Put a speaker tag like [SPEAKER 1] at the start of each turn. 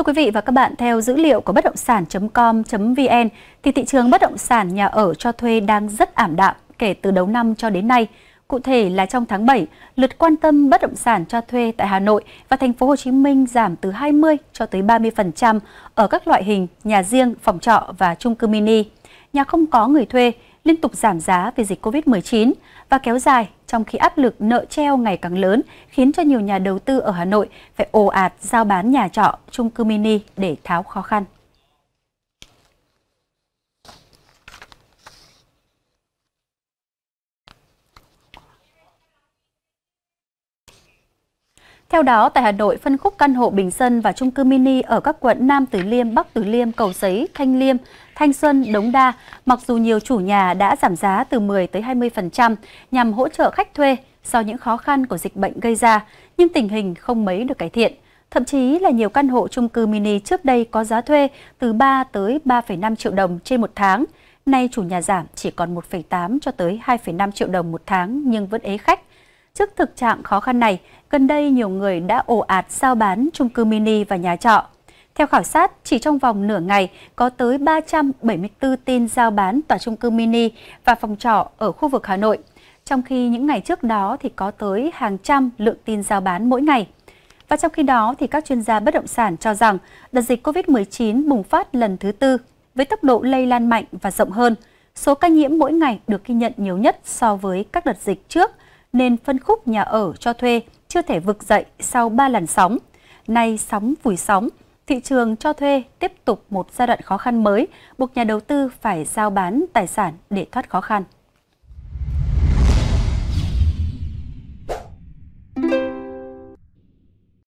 [SPEAKER 1] Thưa quý vị và các bạn, theo dữ liệu của bất động sản.com.vn thì thị trường bất động sản nhà ở cho thuê đang rất ảm đạm kể từ đầu năm cho đến nay. Cụ thể là trong tháng 7, lượt quan tâm bất động sản cho thuê tại Hà Nội và thành phố Hồ Chí Minh giảm từ 20 cho tới 30% ở các loại hình nhà riêng, phòng trọ và chung cư mini. Nhà không có người thuê liên tục giảm giá vì dịch Covid-19 và kéo dài trong khi áp lực nợ treo ngày càng lớn khiến cho nhiều nhà đầu tư ở Hà Nội phải ồ ạt giao bán nhà trọ, chung cư mini để tháo khó khăn. Theo đó, tại Hà Nội, phân khúc căn hộ bình Sơn và chung cư mini ở các quận Nam Từ Liêm, Bắc Từ Liêm, Cầu Giấy, Thanh Liêm, Thanh Xuân, Đống Đa, mặc dù nhiều chủ nhà đã giảm giá từ 10 tới 20% nhằm hỗ trợ khách thuê sau những khó khăn của dịch bệnh gây ra, nhưng tình hình không mấy được cải thiện. Thậm chí là nhiều căn hộ chung cư mini trước đây có giá thuê từ 3 tới 3,5 triệu đồng trên một tháng. Nay chủ nhà giảm chỉ còn 1,8 cho tới 2,5 triệu đồng một tháng nhưng vẫn ế khách. Trước thực trạng khó khăn này, gần đây nhiều người đã ồ ạt sao bán chung cư mini và nhà trọ. Theo khảo sát, chỉ trong vòng nửa ngày có tới 374 tin giao bán tòa chung cư mini và phòng trọ ở khu vực Hà Nội, trong khi những ngày trước đó thì có tới hàng trăm lượng tin giao bán mỗi ngày. Và trong khi đó thì các chuyên gia bất động sản cho rằng đợt dịch Covid-19 bùng phát lần thứ tư với tốc độ lây lan mạnh và rộng hơn, số ca nhiễm mỗi ngày được ghi nhận nhiều nhất so với các đợt dịch trước – nên phân khúc nhà ở cho thuê chưa thể vực dậy sau 3 làn sóng. Nay sóng vùi sóng, thị trường cho thuê tiếp tục một giai đoạn khó khăn mới, buộc nhà đầu tư phải giao bán tài sản để thoát khó khăn.